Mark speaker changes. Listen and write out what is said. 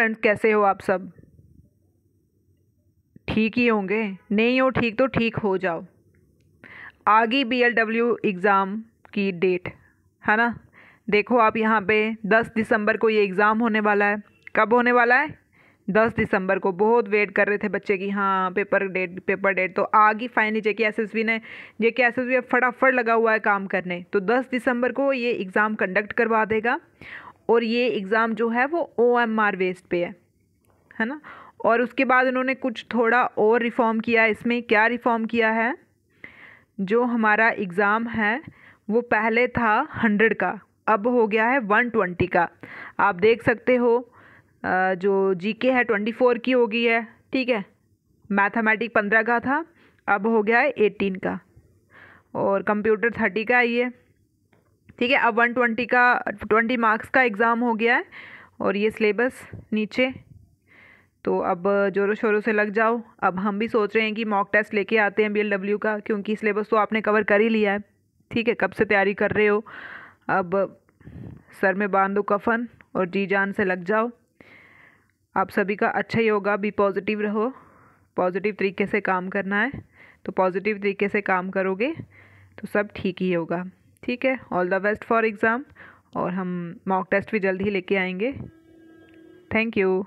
Speaker 1: friends कैसे हो आप सब ठीक ही होंगे नहीं हो ठीक तो ठीक हो जाओ आगे बी एल डब्ल्यू एग्ज़ाम की डेट है ना देखो आप यहाँ पे 10 दिसंबर को ये एग्ज़ाम होने वाला है कब होने वाला है 10 दिसंबर को बहुत वेट कर रहे थे बच्चे की हाँ पेपर डेट पेपर डेट तो आ गई फाइनली जेके एसएसबी ने जेके एसएसबी एस फटाफट लगा हुआ है काम करने तो 10 दिसंबर को ये एग्ज़ाम कंडक्ट करवा देगा और ये एग्ज़ाम जो है वो ओ एम आर वेस्ट पे है है ना और उसके बाद उन्होंने कुछ थोड़ा और रिफ़ॉर्म किया इसमें क्या रिफ़ॉर्म किया है जो हमारा एग्ज़ाम है वो पहले था हंड्रेड का अब हो गया है वन ट्वेंटी का आप देख सकते हो जो जीके है ट्वेंटी फोर की हो गई है ठीक है मैथमेटिक पंद्रह का था अब हो गया है एटीन का और कंप्यूटर थर्टी का है ये ठीक है अब वन ट्वेंटी का ट्वेंटी मार्क्स का एग्ज़ाम हो गया है और ये सिलेबस नीचे तो अब जोरों शोरों से लग जाओ अब हम भी सोच रहे हैं कि मॉक टेस्ट लेके आते हैं बी का क्योंकि सिलेबस तो आपने कवर कर ही लिया है ठीक है कब से तैयारी कर रहे हो अब सर में बांधो कफन और जी जान से लग जाओ आप सभी का अच्छा ही होगा भी पॉजिटिव रहो पॉजिटिव तरीके से काम करना है तो पॉजिटिव तरीके से काम करोगे तो सब ठीक ही होगा ठीक है all the best for exam और हम मॉक टेस्ट भी जल्द ही लेके आएंगे थैंक यू